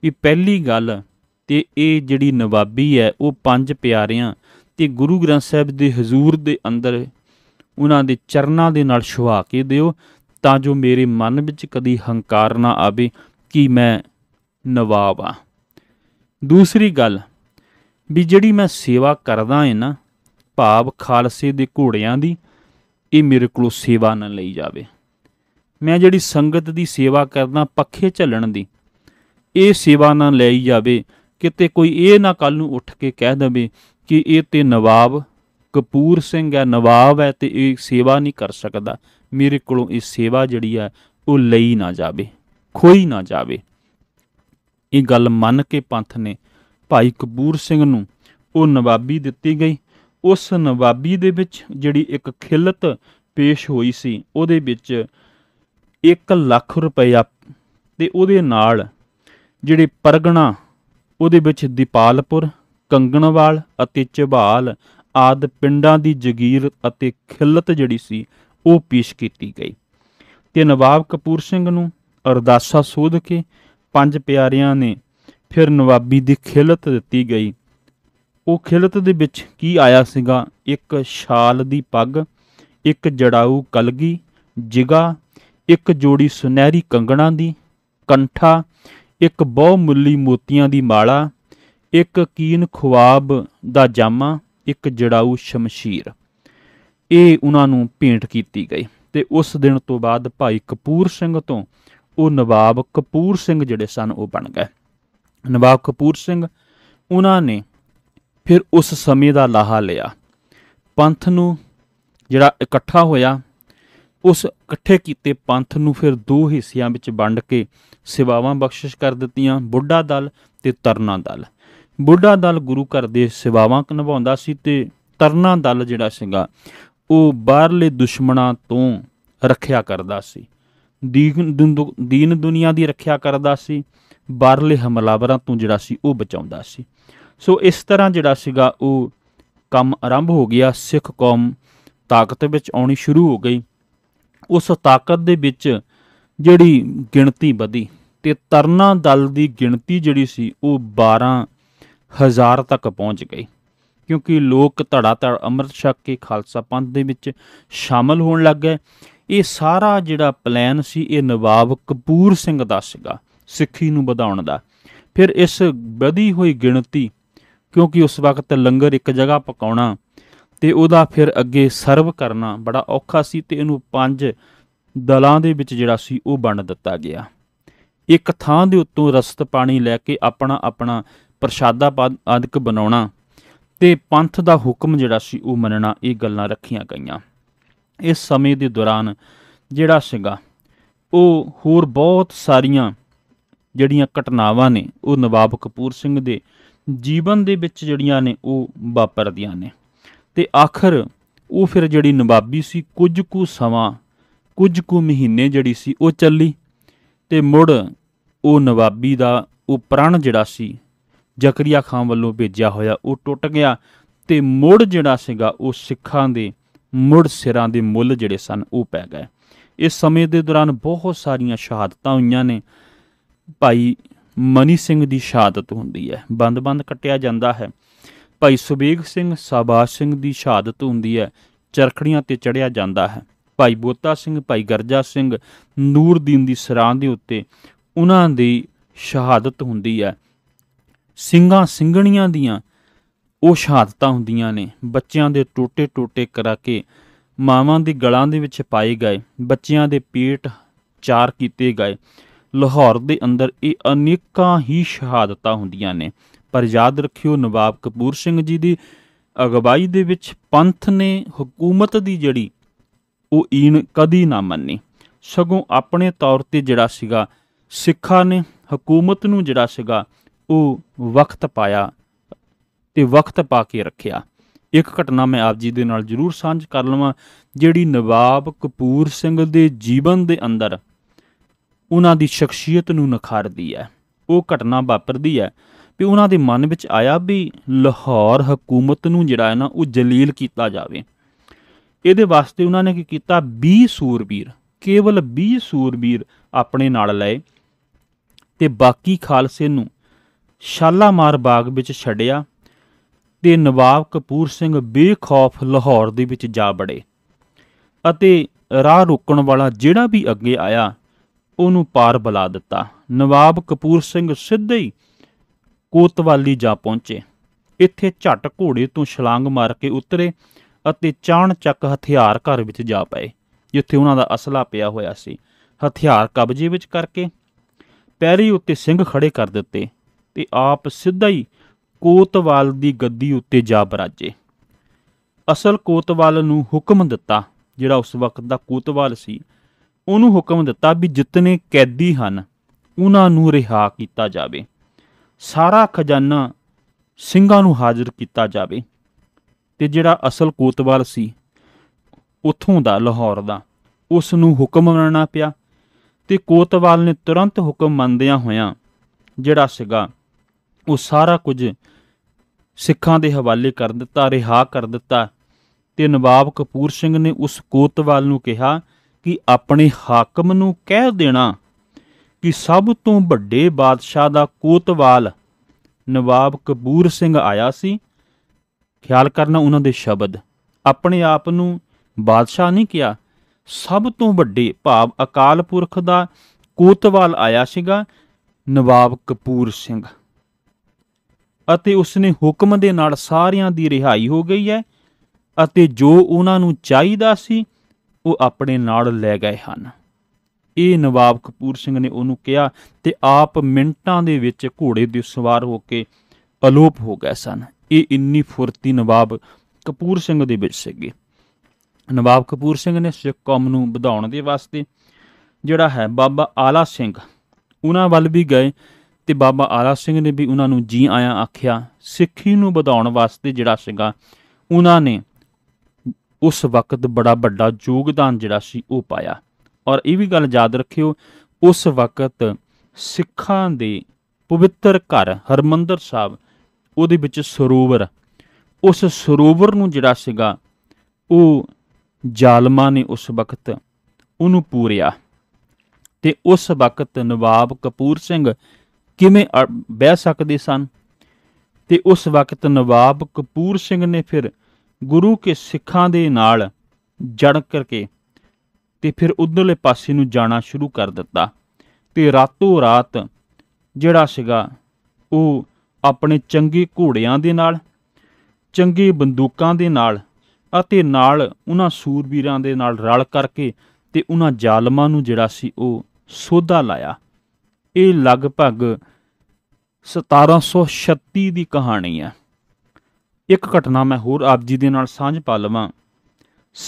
ਕਿ ਪਹਿਲੀ ਗੱਲ ਤੇ ਇਹ ਜਿਹੜੀ ਨਵਾਬੀ ਹੈ ਉਹ ਪੰਜ ਪਿਆਰਿਆਂ ਤੇ ਗੁਰੂ ਗ੍ਰੰਥ ਸਾਹਿਬ ਦੇ ਹਜ਼ੂਰ ਦੇ ਅੰਦਰ ਉਹਨਾਂ ਦੇ ਚਰਨਾਂ ਦੇ ਨਾਲ ਛੁਹਾ ਕੇ ਦਿਓ ਤਾਂ ਜੋ ਮੇਰੇ ਮਨ ਵਿੱਚ ਕਦੀ ਹੰਕਾਰ ਨਾ ਆਵੇ ਕਿ ਮੈਂ ਨਵਾਬ ਆ ਦੂਸਰੀ ਗੱਲ ਵੀ ਜਿਹੜੀ ਮੈਂ ਸੇਵਾ ਕਰਦਾ ਹਾਂ ਨਾ ਭਾਵ ਖਾਲਸੇ ਦੇ ਘੋੜਿਆਂ ਦੀ ਇਹ ਮੇਰੇ ਕੋਲੋਂ ਸੇਵਾ ਨਾ ਲਈ ਜਾਵੇ ਮੈਂ ਜਿਹੜੀ ਸੰਗਤ ਦੀ ਸੇਵਾ ਕਰਦਾ ਪੱਖੇ ਚੱਲਣ ਦੀ ਇਹ ਸੇਵਾ ਨਾ ਲਈ ਜਾਵੇ ਕਿਤੇ ਕੋਈ ਇਹ ਨਾ ਕੱਲ ਨੂੰ ਉੱਠ ਕੇ ਕਹਿ ਦਵੇ ਕਿ ਇਹ ਤੇ ਨਵਾਬ ਕਪੂਰ ਸਿੰਘ ਹੈ ਨਵਾਬ ਹੈ ਤੇ ਇਹ ਸੇਵਾ ਨਹੀਂ ਕਰ ਸਕਦਾ ਮੇਰੇ ਕੋਲੋਂ ਇਹ ਸੇਵਾ ਜਿਹੜੀ ਹੈ ਉਹ ਲਈ ਨਾ ਜਾਵੇ ਖੋਈ ਨਾ ਜਾਵੇ ਇਹ ਗੱਲ ਮੰਨ ਕੇ ਪੰਥ ਨੇ ਭਾਈ ਕਪੂਰ ਸਿੰਘ ਨੂੰ ਉਹ ਨਵਾਬੀ ਦਿੱਤੀ ਗਈ ਉਸ ਨਵਾਬੀ ਦੇ ਵਿੱਚ ਜਿਹੜੀ ਇੱਕ ਖਿਲਤ ਪੇਸ਼ ਹੋਈ ਸੀ ਉਹਦੇ ਵਿੱਚ 1 ਲੱਖ ਰੁਪਏ ਤੇ ਉਹਦੇ ਨਾਲ ਜਿਹੜੇ ਪਰਗਣਾ ਉਹਦੇ ਵਿੱਚ ਦੀਪਾਲਪੁਰ ਕੰਗਣਵਾਲ ਅਤੇ ਚਬਾਲ ਆਦ ਪਿੰਡਾਂ ਦੀ ਜ਼ਗੀਰ ਅਤੇ ਖਿੱਲਤ ਜਿਹੜੀ ਸੀ ਉਹ ਪੇਸ਼ ਕੀਤੀ ਗਈ ਤੇ ਨਵਾਬ ਕਪੂਰ ਸਿੰਘ ਨੂੰ ਅਰਦਾਸਾ ਸੋਧ ਕੇ ਪੰਜ ਪਿਆਰਿਆਂ ਨੇ ਫਿਰ ਨਵਾਬੀ ਦੀ ਖਿਲਤ ਦਿੱਤੀ ਗਈ ਉਹ ਖਿਲਤ ਦੇ ਵਿੱਚ ਕੀ ਆਇਆ ਸੀਗਾ ਇੱਕ ਸ਼ਾਲ ਦੀ ਪੱਗ ਇੱਕ ਜੜਾਊ ਕਲਗੀ ਜਿਗਾ ਇੱਕ ਜੋੜੀ ਸੁਨਹਿਰੀ ਕੰਗਣਾ ਦੀ ਕੰਠਾ ਇੱਕ ਬਹੁਮੁੱਲੀ ਮੋਤੀਆਂ ਦੀ ਮਾਲਾ ਇੱਕ ਕੀਨ ਖੁਆਬ ਦਾ ਜਾਮਾ ਇੱਕ ਜੜਾਊ ਸ਼ਮਸ਼ੀਰ ਇਹ ਉਹਨਾਂ ਨੂੰ ਭੇਂਟ ਕੀਤੀ ਗਈ ਤੇ ਉਸ ਦਿਨ ਤੋਂ ਬਾਅਦ ਭਾਈ ਕਪੂਰ ਸਿੰਘ ਤੋਂ ਉਹ ਨਵਾਬ ਕਪੂਰ ਸਿੰਘ ਜਿਹੜੇ ਸਨ ਉਹ ਬਣ ਗਏ ਨਵਾਬ ਕਪੂਰ ਸਿੰਘ ਉਹਨਾਂ ਨੇ ਫਿਰ ਉਸ ਸਮੇਂ ਦਾ ਲਾਹਾ ਲਿਆ ਪੰਥ ਨੂੰ ਜਿਹੜਾ ਇਕੱਠਾ ਹੋਇਆ ਉਸ ਇਕੱਠੇ ਕੀਤੇ ਪੰਥ ਨੂੰ ਫਿਰ ਦੋ ਹਿੱਸਿਆਂ ਵਿੱਚ ਵੰਡ ਕੇ ਸੇਵਾਵਾਂ ਬਖਸ਼ਿਸ਼ ਕਰ ਦਿੱਤੀਆਂ ਬੁੱਢਾ ਦਲ ਤੇ ਤਰਨਾ ਦਲ ਬੁੱਢਾ ਦਲ ਗੁਰੂ ਘਰ ਦੇ ਸੇਵਾਵਾਂ ਨਿਭਾਉਂਦਾ ਸੀ ਤੇ ਤਰਨਾ ਦਲ ਜਿਹੜਾ ਸੀਗਾ ਉਹ ਬਾਹਰਲੇ ਦੁਸ਼ਮਣਾਂ ਤੋਂ ਰੱਖਿਆ ਕਰਦਾ ਸੀ ਦੀਨ ਦੁਨੀਆ ਦੀ ਰੱਖਿਆ ਕਰਦਾ ਸੀ ਬਾਹਰਲੇ ਹਮਲਾਵਰਾਂ ਤੋਂ ਜਿਹੜਾ ਸੀ ਉਹ ਬਚਾਉਂਦਾ ਸੀ ਸੋ ਇਸ ਤਰ੍ਹਾਂ ਜਿਹੜਾ ਸੀਗਾ ਉਹ ਕੰਮ ਆਰੰਭ ਹੋ ਗਿਆ ਸਿੱਖ ਕੌਮ ਤਾਕਤ ਵਿੱਚ ਆਉਣੀ ਸ਼ੁਰੂ ਹੋ ਗਈ ਉਸ ਤਾਕਤ ਦੇ ਵਿੱਚ ਜਿਹੜੀ ਗਿਣਤੀ ਵਧੀ ਤੇ ਤਰਨਾ ਦਲ ਦੀ ਗਿਣਤੀ ਜਿਹੜੀ ਸੀ ਉਹ 12 ਹਜ਼ਾਰ ਤੱਕ ਪਹੁੰਚ ਗਈ ਕਿਉਂਕਿ ਲੋਕ ਧੜਾ ਧੜ ਅੰਮ੍ਰਿਤ ਛਕ ਕੇ ਖਾਲਸਾ ਪੰਥ ਦੇ ਵਿੱਚ ਸ਼ਾਮਲ ਹੋਣ ਲੱਗ ਗਏ ਇਹ ਸਾਰਾ ਜਿਹੜਾ ਪਲਾਨ ਸੀ ਇਹ ਨਵਾਬ ਕਪੂਰ ਸਿੰਘ ਦਾ ਸੀਗਾ ਸਿੱਖੀ ਨੂੰ ਵਧਾਉਣ ਦਾ ਫਿਰ ਇਸ ਵਧੀ ਹੋਈ ਗਿਣਤੀ ਕਿਉਂਕਿ ਉਸ ਵਕਤ ਲੰਗਰ ਇੱਕ ਜਗ੍ਹਾ ਪਕਾਉਣਾ ਤੇ ਉਹਦਾ ਫਿਰ ਅੱਗੇ ਸਰਵ ਕਰਨਾ ਬੜਾ ਔਖਾ ਸੀ ਤੇ ਇਹਨੂੰ ਪੰਜ ਦਲਾਂ ਦੇ ਵਿੱਚ ਜਿਹੜਾ ਸੀ ਉਹ ਵੰਡ ਦਿੱਤਾ ਗਿਆ ਇੱਕ ਥਾਂ ਦੇ ਉੱਤੋਂ ਰਸਤ ਪਾਣੀ ਲੈ ਕੇ ਆਪਣਾ ਆਪਣਾ ਪ੍ਰਸ਼ਾਦਾ ਆਦਿਕ ਬਣਾਉਣਾ ਤੇ ਪੰਥ ਦਾ ਹੁਕਮ ਜਿਹੜਾ ਸੀ ਉਹ ਮੰਨਣਾ ਇਹ ਗੱਲਾਂ ਰੱਖੀਆਂ ਗਈਆਂ ਇਸ ਸਮੇਂ ਦੇ ਦੌਰਾਨ ਜਿਹੜਾ ਸੀਗਾ ਉਹ ਹੋਰ ਬਹੁਤ ਸਾਰੀਆਂ ਜਿਹੜੀਆਂ ਘਟਨਾਵਾਂ ਨੇ ਉਹ ਨਵਾਬ ਕਪੂਰ ਸਿੰਘ ਦੇ ਜੀਵਨ ਦੇ ਵਿੱਚ ਜਿਹੜੀਆਂ ਨੇ ਉਹ ਵਾਪਰਦੀਆਂ ਨੇ ਤੇ ਆਖਰ ਉਹ ਫਿਰ ਜਿਹੜੀ ਨਵਾਬੀ ਸੀ ਕੁਝ ਕੁ ਸਮਾਂ ਕੁਝ ਕੁ ਮਹੀਨੇ ਜਿਹੜੀ ਸੀ ਉਹ ਚੱਲੀ ਤੇ ਮੁੜ ਉਹ ਨਵਾਬੀ ਦਾ ਉਹ ਪ੍ਰਣ ਜਿਹੜਾ ਸੀ ਜ਼ਕਰੀਆ ਖਾਨ ਵੱਲੋਂ ਭੇਜਿਆ ਹੋਇਆ ਉਹ ਟੁੱਟ ਗਿਆ ਤੇ ਮੁੜ ਜਿਹੜਾ ਸੀਗਾ ਉਹ ਸਿੱਖਾਂ ਦੇ ਮੁੜ ਸਿਰਾਂ ਦੇ ਮੁੱਲ ਜਿਹੜੇ ਸਨ ਉਹ ਪੈ ਗਏ ਇਸ ਸਮੇਂ ਦੇ ਦੌਰਾਨ ਬਹੁਤ ਸਾਰੀਆਂ ਸ਼ਹਾਦਤਾਂ ਹੋਈਆਂ ਨੇ ਭਾਈ ਮਨੀ ਸਿੰਘ ਦੀ ਸ਼ਹਾਦਤ ਹੁੰਦੀ ਹੈ ਬੰਦ-ਬੰਦ ਕੱਟਿਆ ਜਾਂਦਾ ਹੈ ਭਾਈ ਸੁਬੇਗ ਸਿੰਘ ਸਾਬਾਸ਼ ਸਿੰਘ ਦੀ ਸ਼ਹਾਦਤ ਹੁੰਦੀ ਹੈ ਚਰਖੜੀਆਂ ਤੇ ਚੜਿਆ ਜਾਂਦਾ ਹੈ ਭਾਈ ਬੋਤਾ ਸਿੰਘ ਭਾਈ ਗਰਜਾ ਸਿੰਘ ਨੂਰਦੀਨ ਦੀ ਸਰਾਂ ਦੇ ਉੱਤੇ ਉਹਨਾਂ ਦੀ ਸ਼ਹਾਦਤ ਹੁੰਦੀ ਹੈ ਸਿੰਘਾਂ ਸਿੰਘਣੀਆਂ ਦੀਆਂ ਉਹ ਸ਼ਹਾਦਤਾਂ ਹੁੰਦੀਆਂ ਨੇ ਬੱਚਿਆਂ ਦੇ ਟੋਟੇ-ਟੋਟੇ ਕਰਾ ਕੇ ਮਾਵਾਂ ਦੀ ਗਲਾਂ ਦੇ ਵਿੱਚ ਪਾਏ ਗਏ ਬੱਚਿਆਂ ਦੇ ਪੇਟ ਚਾਰ ਕੀਤੇ ਗਏ ਲਾਹੌਰ ਦੇ ਅੰਦਰ ਇਹ ਅਨੇਕਾਂ ਹੀ ਸ਼ਹਾਦਤਾਂ ਹੁੰਦੀਆਂ ਨੇ ਪਰ ਯਾਦ ਰੱਖਿਓ ਨਵਾਬ ਕਪੂਰ ਸਿੰਘ ਜੀ ਦੀ ਅਗਵਾਈ ਦੇ ਵਿੱਚ ਪੰਥ ਨੇ ਹਕੂਮਤ ਦੀ ਜਿਹੜੀ ਉਹ ਈਨ ਕਦੀ ਨਾ ਮੰਨੀ ਸਗੋਂ ਆਪਣੇ ਤੌਰ ਤੇ ਜਿਹੜਾ ਸੀਗਾ ਸਿੱਖਾਂ ਨੇ ਹਕੂਮਤ ਨੂੰ ਜਿਹੜਾ ਸੀਗਾ ਉਹ ਵਕਤ ਪਾਇਆ ਤੇ ਵਕਤ ਪਾ ਕੇ ਰੱਖਿਆ ਇੱਕ ਘਟਨਾ ਮੈਂ ਆਪ ਜੀ ਦੇ ਨਾਲ ਜ਼ਰੂਰ ਸਾਂਝ ਕਰ ਲਵਾਂ ਜਿਹੜੀ ਨਵਾਬ ਕਪੂਰ ਸਿੰਘ ਦੇ ਜੀਵਨ ਦੇ ਅੰਦਰ ਉਹਨਾਂ ਦੀ ਸ਼ਖਸੀਅਤ ਨੂੰ ਨਖਾਰਦੀ ਹੈ ਉਹ ਘਟਨਾ ਵਾਪਰਦੀ ਹੈ ਵੀ ਉਹਨਾਂ ਦੇ ਮਨ ਵਿੱਚ ਆਇਆ ਵੀ ਲਾਹੌਰ ਹਕੂਮਤ ਨੂੰ ਜਿਹੜਾ ਹੈ ਨਾ ਉਹ ਜਲੀਲ ਕੀਤਾ ਜਾਵੇ ਇਹਦੇ ਵਾਸਤੇ ਉਹਨਾਂ ਨੇ ਕੀ ਕੀਤਾ 20 ਸੂਰਬੀਰ ਕੇਵਲ 20 ਸੂਰਬੀਰ ਆਪਣੇ ਨਾਲ ਲਏ ਤੇ ਬਾਕੀ ਖਾਲਸੇ ਨੂੰ ਸ਼ਾਲਾਮਾਰ ਬਾਗ ਵਿੱਚ ਛੱਡਿਆ ਤੇ ਨਵਾਬ ਕਪੂਰ ਸਿੰਘ ਬੇਖੌਫ ਲਾਹੌਰ ਦੇ ਵਿੱਚ ਜਾ ਬੜੇ ਅਤੇ ਰਾਹ ਰੋਕਣ ਵਾਲਾ ਜਿਹੜਾ ਵੀ ਅੱਗੇ ਆਇਆ ਉਹਨੂੰ ਪਾਰ ਬੁਲਾ ਦਿੱਤਾ ਨਵਾਬ ਕਪੂਰ ਸਿੰਘ ਸਿੱਧੇ ਹੀ ਕੋਤਵਾਲੀ ਜਾ ਪਹੁੰਚੇ ਇੱਥੇ ਝਟ ਘੋੜੇ ਤੋਂ ਛਲਾਂਗ ਮਾਰ ਕੇ ਉਤਰੇ ਅਤੇ ਚਾਣ ਚੱਕ ਹਥਿਆਰ ਘਰ ਵਿੱਚ ਜਾ ਪਏ ਜਿੱਥੇ ਉਹਨਾਂ ਦਾ ਅਸਲਾ ਪਿਆ ਹੋਇਆ ਸੀ ਹਥਿਆਰ ਕਬਜ਼ੇ ਵਿੱਚ ਕਰਕੇ ਪੈਰੀ ਉੱਤੇ ਸਿੰਘ ਖੜੇ ਕਰ ਦਿੱਤੇ ਤੇ ਆਪ ਸਿੱਧਾ ਹੀ ਕੋਤਵਾਲ ਦੀ ਗੱਦੀ ਉੱਤੇ ਜਾ ਬਰਾਜੇ ਅਸਲ ਕੋਤਵਾਲ ਨੂੰ ਹੁਕਮ ਦਿੱਤਾ ਜਿਹੜਾ ਉਸ ਵਕਤ ਦਾ ਕੋਤਵਾਲ ਸੀ ਉਹਨੂੰ ਹੁਕਮ ਦਿੱਤਾ ਵੀ ਜਿਤਨੇ ਕੈਦੀ ਹਨ ਉਹਨਾਂ ਨੂੰ ਰਿਹਾ ਕੀਤਾ ਜਾਵੇ ਸਾਰਾ ਖਜ਼ਾਨਾ ਸਿੰਘਾਂ ਨੂੰ ਹਾਜ਼ਰ ਕੀਤਾ ਜਾਵੇ ਤੇ ਜਿਹੜਾ ਅਸਲ ਕੋਤਵਾਲ ਸੀ ਉਥੋਂ ਦਾ ਲਾਹੌਰ ਦਾ ਉਸ ਨੂੰ ਹੁਕਮ ਮੰਨਣਾ ਪਿਆ ਤੇ ਕੋਤਵਾਲ ਨੇ ਤੁਰੰਤ ਹੁਕਮ ਮੰਨਦਿਆਂ ਹੋਇਆਂ ਜਿਹੜਾ ਸੀਗਾ ਉਹ ਸਾਰਾ ਕੁਝ ਸਿੱਖਾਂ ਦੇ ਹਵਾਲੇ ਕਰ ਦਿੱਤਾ ਰਿਹਾ ਕਰ ਦਿੱਤਾ ਤੇ ਨਵਾਬ ਕਪੂਰ ਸਿੰਘ ਨੇ ਉਸ ਕੋਤਵਾਲ ਨੂੰ ਕਿਹਾ ਕਿ ਆਪਣੇ ਹਾਕਮ ਨੂੰ ਕਹਿ ਦੇਣਾ ਕਿ ਸਭ ਤੋਂ ਵੱਡੇ ਬਾਦਸ਼ਾਹ ਦਾ ਕੋਤਵਾਲ ਨਵਾਬ ਕਪੂਰ ਸਿੰਘ ਆਇਆ ਸੀ ਖਿਆਲ ਕਰਨਾ ਉਹਨਾਂ ਦੇ ਸ਼ਬਦ ਆਪਣੇ ਆਪ ਨੂੰ ਬਾਦਸ਼ਾਹ ਨਹੀਂ ਕਿਹਾ ਸਭ ਤੋਂ ਵੱਡੇ ਭਾਵ ਅਕਾਲ ਪੁਰਖ ਦਾ ਕੋਤਵਾਲ ਆਇਆ ਸੀਗਾ ਨਵਾਬ ਕਪੂਰ ਸਿੰਘ ਅਤੇ ਉਸਨੇ ਹੁਕਮ ਦੇ ਨਾਲ ਸਾਰਿਆਂ ਦੀ ਰਿਹਾਈ ਹੋ ਗਈ ਹੈ ਅਤੇ ਜੋ ਉਹਨਾਂ ਨੂੰ ਚਾਹੀਦਾ ਸੀ ਉਹ ਆਪਣੇ ਨਾਲ ਲੈ ਗਏ ਹਨ ਇਹ ਨਵਾਬ ਕਪੂਰ ਸਿੰਘ ਨੇ ਉਹਨੂੰ ਕਿਹਾ ਤੇ ਆਪ ਮਿੰਟਾਂ ਦੇ ਵਿੱਚ ਘੋੜੇ ਦੇ ਸਵਾਰ ਹੋ ਕੇ ਅਲੋਪ ਹੋ ਗਏ ਸਨ ਇਹ ਇੰਨੀ ਫੁਰਤੀ ਨਵਾਬ ਕਪੂਰ ਸਿੰਘ ਦੇ ਵਿੱਚ ਸੀਗੀ ਨਵਾਬ ਕਪੂਰ ਸਿੰਘ ਨੇ ਸਿੱਖ ਕੌਮ ਨੂੰ ਵਧਾਉਣ ਦੇ ਵਾਸਤੇ ਜਿਹੜਾ ਹੈ ਬਾਬਾ ਆਲਾ ਸਿੰਘ ਉਹਨਾਂ ਵੱਲ ਵੀ ਗਏ ਤੇ ਬਾਬਾ ਆਲਾ ਸਿੰਘ ਨੇ ਵੀ ਉਹਨਾਂ ਨੂੰ ਜੀ ਆਇਆਂ ਆਖਿਆ ਸਿੱਖੀ ਨੂੰ ਵਧਾਉਣ ਵਾਸਤੇ ਜਿਹੜਾ ਸੀਗਾ ਉਹਨਾਂ ਨੇ ਉਸ ਵਕਤ ਬੜਾ ਵੱਡਾ ਯੋਗਦਾਨ ਜਿਹੜਾ ਸੀ ਉਹ ਪਾਇਆ ਔਰ ਇਹ ਵੀ ਗੱਲ ਯਾਦ ਰੱਖਿਓ ਉਸ ਵਕਤ ਸਿੱਖਾਂ ਦੇ ਪਵਿੱਤਰ ਘਰ ਹਰਮੰਦਰ ਸਾਹਿਬ ਉਹਦੇ ਵਿੱਚ ਸਰੋਵਰ ਉਸ ਸਰੋਵਰ ਨੂੰ ਜਿਹੜਾ ਸੀਗਾ ਉਹ ਜ਼ਾਲਮਾਂ ਨੇ ਉਸ ਵਕਤ ਉਹਨੂੰ ਪੂਰਿਆ ਤੇ ਉਸ ਵਕਤ ਨਵਾਬ ਕਪੂਰ ਸਿੰਘ ਕਿਵੇਂ ਬਹਿ ਸਕਦੇ ਸਨ ਤੇ ਉਸ ਵਕਤ ਨਵਾਬ ਕਪੂਰ ਸਿੰਘ ਨੇ ਫਿਰ ਗੁਰੂ ਕੇ ਸਿੱਖਾਂ ਦੇ ਨਾਲ ਜੜ ਕਰਕੇ ਤੇ ਫਿਰ ਉਧਰਲੇ ਪਾਸੇ ਨੂੰ ਜਾਣਾ ਸ਼ੁਰੂ ਕਰ ਦਿੱਤਾ ਤੇ ਰਾਤੋਂ ਰਾਤ ਜਿਹੜਾ ਸੀਗਾ ਉਹ ਆਪਣੇ ਚੰਗੇ ਘੋੜਿਆਂ ਦੇ ਨਾਲ ਚੰਗੇ ਬੰਦੂਕਾਂ ਦੇ ਨਾਲ ਅਤੇ ਨਾਲ ਉਹਨਾਂ ਸੂਰਬੀਰਾਂ ਦੇ ਨਾਲ ਰਲ ਕਰਕੇ ਤੇ ਉਹਨਾਂ ਜ਼ਾਲਮਾਂ ਨੂੰ ਜਿਹੜਾ ਸੀ ਉਹ ਸੋਧਾ ਲਾਇਆ ਇਹ ਲਗਭਗ 1736 ਦੀ ਕਹਾਣੀ ਹੈ ਇੱਕ ਘਟਨਾ ਮੈਂ ਹੋਰ ਆਪ ਜੀ ਦੇ ਨਾਲ ਸਾਂਝ ਪਾ ਲਵਾਂ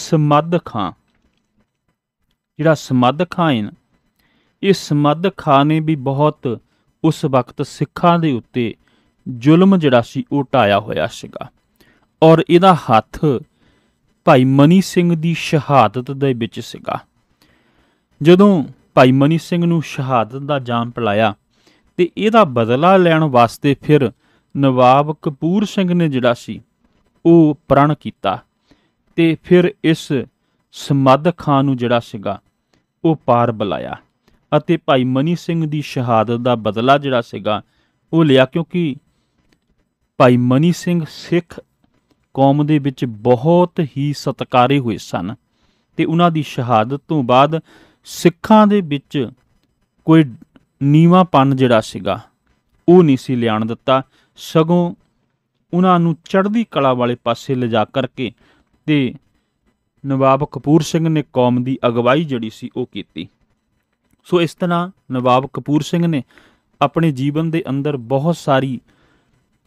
ਸਮਦ ਖਾਂ ਜਿਹੜਾ ਸਮਦ ਖਾਂ ਹੈ ਇਹ ਸਮਦ ਖਾਂ ਨੇ ਵੀ ਬਹੁਤ ਉਸ ਵਕਤ ਸਿੱਖਾਂ ਦੇ ਉੱਤੇ ਜ਼ੁਲਮ ਜਿਹੜਾ ਸੀ ਉਹ ਟਾਇਆ ਹੋਇਆ ਸੀਗਾ ਔਰ ਇਹਦਾ ਹੱਥ ਭਾਈ ਮਨੀ ਸਿੰਘ ਦੀ ਸ਼ਹਾਦਤ ਦੇ ਵਿੱਚ ਸੀਗਾ ਜਦੋਂ ਭਾਈ ਮਨੀ ਸਿੰਘ ਨੂੰ ਸ਼ਹਾਦਤ ਦਾ ਜਾਮ ਪਲਾਇਆ ਤੇ ਇਹਦਾ ਬਦਲਾ ਲੈਣ ਵਾਸਤੇ ਫਿਰ ਨਵਾਬ ਕਪੂਰ ਸਿੰਘ ਨੇ ਜਿਹੜਾ ਸੀ ਉਹ ਪ੍ਰਣ ਕੀਤਾ ਤੇ ਫਿਰ ਇਸ ਸਮਦ ਖਾਨ ਨੂੰ ਜਿਹੜਾ ਸੀਗਾ ਉਹ ਪਾਰ ਬੁਲਾਇਆ ਅਤੇ ਭਾਈ ਮਨੀ ਸਿੰਘ ਦੀ ਸ਼ਹਾਦਤ ਦਾ ਬਦਲਾ ਜਿਹੜਾ ਸੀਗਾ ਉਹ ਲਿਆ ਕਿਉਂਕਿ ਭਾਈ ਮਨੀ ਸਿੰਘ ਸਿੱਖ ਕੌਮ ਦੇ ਵਿੱਚ ਬਹੁਤ ਹੀ ਸਤਕਾਰੇ ਹੋਏ ਸਨ ਤੇ ਉਹਨਾਂ ਦੀ ਸ਼ਹਾਦਤ ਤੋਂ ਬਾਅਦ ਸਿੱਖਾਂ ਦੇ ਵਿੱਚ ਕੋਈ ਨੀਵਾਪਨ ਜਿਹੜਾ ਸੀਗਾ ਉਹ ਨਹੀਂ ਸੀ ਲਿਆਣ ਦਿੱਤਾ ਸਗੋਂ ਉਹਨਾਂ ਨੂੰ ਚੜ੍ਹਦੀ ਕਲਾ ਵਾਲੇ ਪਾਸੇ ਲਿਜਾ ਕਰਕੇ ਤੇ ਨਵਾਬ ਕਪੂਰ ਸਿੰਘ ਨੇ ਕੌਮ ਦੀ ਅਗਵਾਈ ਜਿਹੜੀ ਸੀ ਉਹ ਕੀਤੀ ਸੋ ਇਸ ਤਰ੍ਹਾਂ ਨਵਾਬ ਕਪੂਰ ਸਿੰਘ ਨੇ ਆਪਣੇ ਜੀਵਨ ਦੇ ਅੰਦਰ ਬਹੁਤ ਸਾਰੀ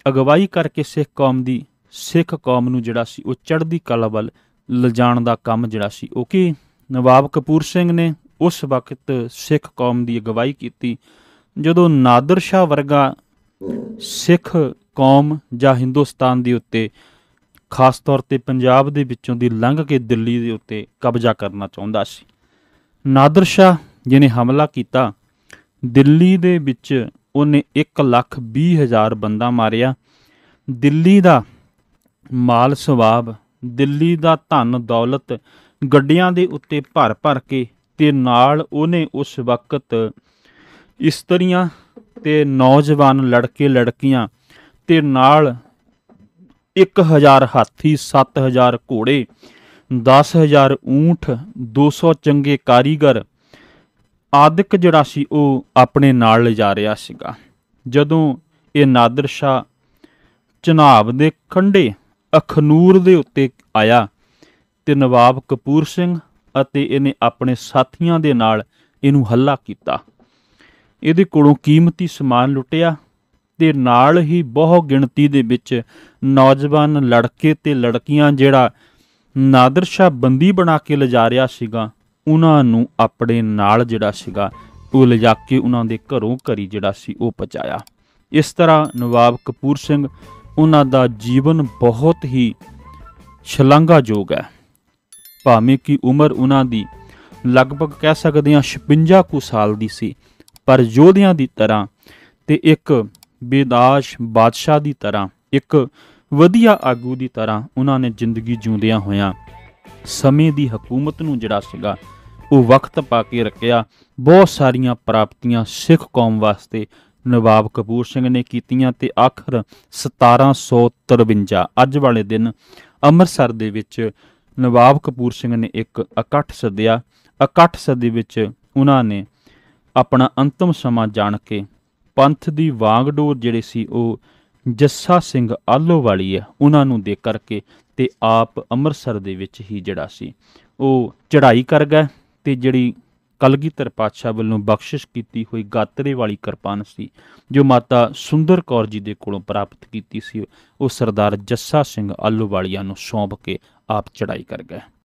ਅਗਵਾਈ ਕਰਕੇ ਸਿੱਖ ਕੌਮ ਦੀ ਸਿੱਖ ਕੌਮ ਨੂੰ ਜਿਹੜਾ ਸੀ ਉਹ ਚੜ੍ਹਦੀ ਕਲਾ ਵੱਲ ਲਿਜਾਣ ਦਾ ਕੰਮ ਜਿਹੜਾ ਸੀ ਉਹ ਕੀ ਨਵਾਬ ਕਪੂਰ ਸਿੰਘ ਨੇ ਉਸ ਵਕਤ ਸਿੱਖ ਕੌਮ ਦੀ ਅਗਵਾਈ ਕੀਤੀ ਜਦੋਂ ਨਾਦਰ ਸ਼ਾਹ ਵਰਗਾ ਸਿੱਖ ਕੌਮ ਜਾਂ ਹਿੰਦੁਸਤਾਨ ਦੇ ਉੱਤੇ ਖਾਸ ਤੌਰ ਤੇ ਪੰਜਾਬ ਦੇ ਵਿੱਚੋਂ ਦੀ ਲੰਘ ਕੇ ਦਿੱਲੀ ਦੇ ਉੱਤੇ ਕਬਜ਼ਾ ਕਰਨਾ ਚਾਹੁੰਦਾ ਸੀ ਨਾਦਰ ਸ਼ਾਹ ਜਿਨੇ ਹਮਲਾ ਕੀਤਾ ਦਿੱਲੀ ਦੇ ਵਿੱਚ ਉਹਨੇ 1 ਲੱਖ 20 ਹਜ਼ਾਰ ਬੰਦਾ ਮਾਰਿਆ ਦਿੱਲੀ ਦਾ ਮਾਲ ਸਵਾਬ ਦਿੱਲੀ ਦਾ ਧਨ ਦੌਲਤ ਗੱਡੀਆਂ ਦੇ ਉੱਤੇ ਭਰ ਭਰ ਕੇ ਤੇ ਨਾਲ ਉਹਨੇ ਉਸ ਵਕਤ ਇਸਤਰੀਆਂ ਤੇ ਨੌਜਵਾਨ ਲੜਕੇ ਲੜਕੀਆਂ ਤੇ ਨਾਲ 1000 ਹਾਥੀ 7000 ਘੋੜੇ 10000 ਊਂਠ 200 ਚੰਗੇ ਕਾਰੀਗਰ ਆਦਿਕ ਜਿਹੜਾ ਸੀ ਉਹ ਆਪਣੇ ਨਾਲ ਲਿਜਾ ਰਿਹਾ ਸੀਗਾ ਜਦੋਂ ਇਹ ਨਾਦਰ ਸ਼ਾ ਚਨਾਬ ਦੇ ਖੰਡੇ ਅਖਨੂਰ ਦੇ ਉੱਤੇ ਆਇਆ ਤੇ ਨਵਾਬ ਕਪੂਰ ਸਿੰਘ ਅਤੇ ਇਹਨੇ ਆਪਣੇ ਸਾਥੀਆਂ ਦੇ ਨਾਲ ਇਹਨੂੰ ਹੱਲਾ ਕੀਤਾ ਇਹਦੇ ਕੋਲੋਂ ਕੀਮਤੀ ਸਮਾਨ ਲੁੱਟਿਆ ਤੇ ਨਾਲ ਹੀ ਬਹੁ ਗਿਣਤੀ ਦੇ ਵਿੱਚ ਨੌਜਵਾਨ ਲੜਕੇ ਤੇ ਲੜਕੀਆਂ ਜਿਹੜਾ ਨਾਦਰ ਸ਼ਾਹ ਬੰਦੀ ਬਣਾ ਕੇ ਲਿਜਾ ਰਿਹਾ ਸੀਗਾ ਉਹਨਾਂ ਨੂੰ ਆਪਣੇ ਨਾਲ ਜਿਹੜਾ ਸੀਗਾ ਉਹ ਲਿਜਾ ਕੇ ਉਹਨਾਂ ਦੇ ਘਰੋਂ ਘਰੀ ਜਿਹੜਾ ਸੀ ਉਹ ਪਹੁੰਚਾਇਆ ਇਸ ਤਰ੍ਹਾਂ ਨਵਾਬ ਕਪੂਰ ਸਿੰਘ ਉਹਨਾਂ ਦਾ ਜੀਵਨ ਬਹੁਤ ਹੀ ਜੋਗ ਹੈ ਭਾਵੇਂ ਕਿ ਉਮਰ ਉਹਨਾਂ ਦੀ ਲਗਭਗ ਕਹਿ ਸਕਦੇ ਹਾਂ 56 ਕੁ ਸਾਲ ਦੀ ਸੀ ਪਰ ਯੋਧਿਆਂ ਦੀ ਤਰ੍ਹਾਂ ਤੇ ਇੱਕ ਬੇਦਾਸ਼ ਬਾਦਸ਼ਾਹ ਦੀ ਤਰ੍ਹਾਂ ਇੱਕ ਵਧੀਆ ਆਗੂ ਦੀ ਤਰ੍ਹਾਂ ਉਹਨਾਂ ਨੇ ਜ਼ਿੰਦਗੀ ਜਿਉਂਦਿਆਂ ਹੋਇਆਂ ਸਮੇਂ ਦੀ ਹਕੂਮਤ ਨੂੰ ਜਿਹੜਾ ਸੀਗਾ ਉਹ ਵਕਤ ਪਾ ਕੇ ਰੱਖਿਆ ਬਹੁਤ ਸਾਰੀਆਂ ਪ੍ਰਾਪਤੀਆਂ ਸਿੱਖ ਕੌਮ ਵਾਸਤੇ ਨਵਾਬ ਕਪੂਰ ਸਿੰਘ ਨੇ ਕੀਤੀਆਂ ਤੇ ਆਖਰ 1753 ਅੱਜ ਵਾਲੇ ਦਿਨ ਅੰਮ੍ਰਿਤਸਰ ਦੇ ਵਿੱਚ ਨਵਾਬ ਕਪੂਰ ਸਿੰਘ ਨੇ ਇੱਕ ਇਕੱਠ ਸੱਦਿਆ ਇਕੱਠ ਸੱਦੇ ਵਿੱਚ ਉਹਨਾਂ ਨੇ ਆਪਣਾ ਅੰਤਮ ਸਮਾਂ ਜਾਣ ਕੇ ਪੰਥ ਦੀ ਵਾਂਗਡੋਰ ਜਿਹੜੇ ਸੀ ਉਹ ਜੱਸਾ ਸਿੰਘ ਆਲੋ ਵਾਲੀ ਹੈ ਉਹਨਾਂ ਨੂੰ ਦੇ ਕਰਕੇ ਤੇ ਆਪ ਅੰਮ੍ਰਿਤਸਰ ਦੇ ਵਿੱਚ ਹੀ ਜਿਹੜਾ ਸੀ ਉਹ ਚੜ੍ਹਾਈ ਕਰ ਗਏ ਤੇ ਜਿਹੜੀ ਕਲਗੀਧਰ ਪਾਤਸ਼ਾਹ ਵੱਲੋਂ ਬਖਸ਼ਿਸ਼ ਕੀਤੀ ਹੋਈ ਗਾਤਰੇ ਵਾਲੀ ਕਿਰਪਾਨ ਸੀ ਜੋ ਮਾਤਾ ਸੁੰਦਰ ਕੌਰ ਜੀ ਦੇ ਕੋਲੋਂ ਪ੍ਰਾਪਤ ਕੀਤੀ ਸੀ ਉਹ ਸਰਦਾਰ ਜੱਸਾ ਸਿੰਘ ਆਲੂਵਾਲੀਆ ਨੂੰ ਸੌਂਪ ਕੇ ਆਪ ਚੜਾਈ ਕਰ ਗਏ